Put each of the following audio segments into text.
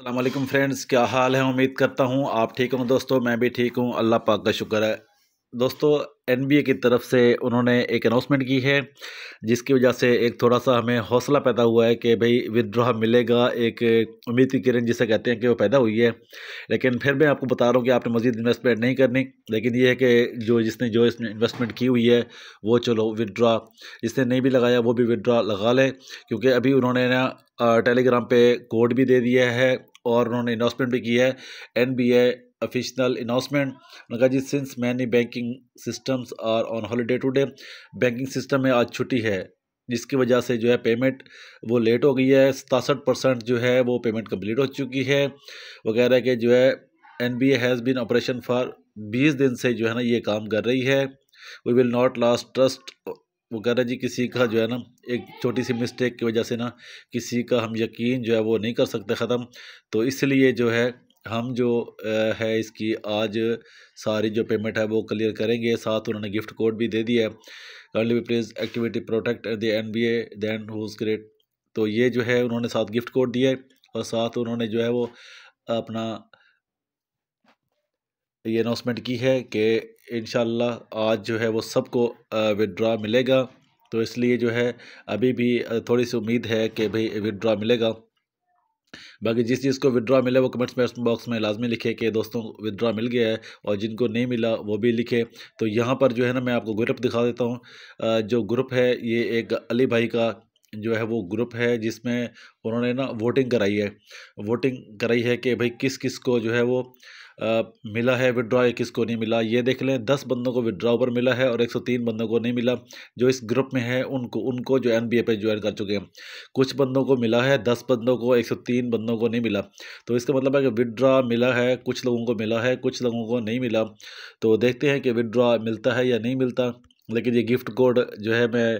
अल्लाह friends क्या हाल है उम्मीद करता हूँ आप ठीक हों दोस्तों मैं भी ठीक हूँ अल्लाह पाक का शुक्र है दोस्तों एनबीए की तरफ से उन्होंने एक अनाउंसमेंट की है जिसकी वजह से एक थोड़ा सा हमें हौसला पैदा हुआ है कि भाई विद्रोह मिलेगा एक उम्मीद की किरण जिसे कहते हैं कि वो पैदा हुई है लेकिन फिर मैं आपको बता रहा हूँ कि आपने मजीद इन्वेस्टमेंट नहीं करनी लेकिन ये है कि जो जिसने जो इसमें इन्वेस्टमेंट की हुई है वो चलो विदड्रा जिसने नहीं भी लगाया वो भी विदड्रा लगा लें क्योंकि अभी उन्होंने ना टेलीग्राम पर कोड भी दे दिया है और उन्होंने इन्वेस्टमेंट भी की है एन बी ए अनाउंसमेंट उन्होंने कहा जी since many banking systems are on holiday today banking system में आज छुट्टी है जिसकी वजह से जो है पेमेंट वो लेट हो गई है सतासठ परसेंट जो है वो पेमेंट कम्प्लीट हो चुकी है वगैरह के जो है N B A has been operation for बीस दिन से जो है ना ये काम कर रही है we will not last trust वो कह रहे जी किसी का जो है ना एक छोटी सी मिस्टेक की वजह से ना किसी का हम यकीन जो है वो नहीं कर सकते ख़त्म तो इसलिए जो है हम जो है इसकी आज सारी जो पेमेंट है वो क्लियर करेंगे साथ उन्होंने गिफ्ट कोड भी दे दिया है कर्ली we activity protect the N B A than whose great तो ये जो है उन्होंने साथ गिफ्ट कोड दिया है और साथ उन्होंने जो है वो अपना ये अनाउंसमेंट की है कि इन आज जो है वो सबको विदड्रा मिलेगा तो इसलिए जो है अभी भी थोड़ी सी उम्मीद है कि भाई विदड्रा मिलेगा बाकी जिस चीज़ को विदड्रॉ मिला वो कमेंट्स बॉक्स में लाजमी लिखे कि दोस्तों विदड्रॉ मिल गया है और जिनको नहीं मिला वो भी लिखे तो यहाँ पर जो है ना मैं आपको ग्रुप दिखा देता हूँ जो ग्रुप है ये एक अली भाई का जो है वो ग्रुप है जिसमें उन्होंने ना वोटिंग कराई है वोटिंग कराई है कि भाई किस किस को जो है वो मिला है विड्रॉ इक्कीस को नहीं मिला ये देख लें दस बंदों को विड्रॉ पर मिला है और एक सौ तीन बंदों को नहीं मिला जो इस ग्रुप में है उनको उनको जो एन बी ए पे ज्वाइन कर चुके हैं कुछ बंदों को मिला है दस बंदों को एक सौ तीन बंदों को नहीं मिला तो इसका मतलब है कि विड्रॉ मिला है कुछ लोगों को मिला है कुछ लोगों को नहीं मिला तो देखते हैं कि विड्रॉ मिलता है या नहीं मिलता लेकिन ये गिफ्ट कोड जो है मैं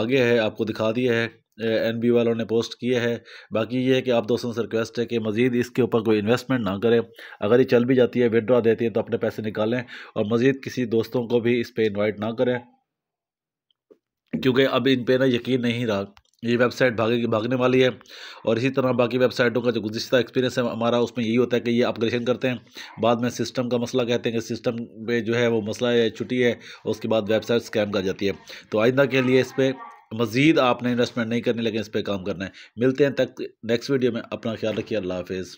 आगे है आपको दिखा दिया है एन बी वालों ने पोस्ट किए हैं बाकी ये है कि आप दोस्तों से रिक्वेस्ट है कि मज़ीद इसके ऊपर कोई इन्वेस्टमेंट ना करें अगर ये चल भी जाती है विदड्रा देती है तो अपने पैसे निकालें और मज़ीद किसी दोस्तों को भी इस पर इन्वाइट ना करें क्योंकि अब इन पर ना यकीन नहीं रहा ये वेबसाइट भागे भागने वाली है और इसी तरह बाकी वेबसाइटों का जो गुजशत एक्सपीरियंस है हमारा उसमें यही होता है कि ये अपग्रेशन करते हैं बाद में सिस्टम का मसला कहते हैं कि सिस्टम पे जो है वो मसला है छुट्टी है उसके बाद वेबसाइट स्कैम कर जाती है तो आइंदा के लिए इस पर मज़ीद आपने इन्वेस्टमेंट नहीं करनी लेकिन इस पर काम करना है मिलते हैं तक नेक्स्ट वीडियो में अपना ख्याल रखिए अल्लाह हाफिज़